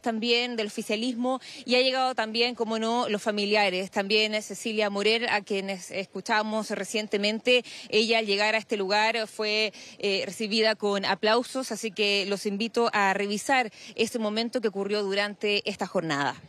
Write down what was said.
también del oficialismo y ha llegado también, como no, los familiares. También eh, Cecilia Morel, a quienes escuchamos recientemente, ella al llegar a este lugar fue eh, recibida con aplausos, así que los invito a revisar este momento que ocurrió durante esta jornada.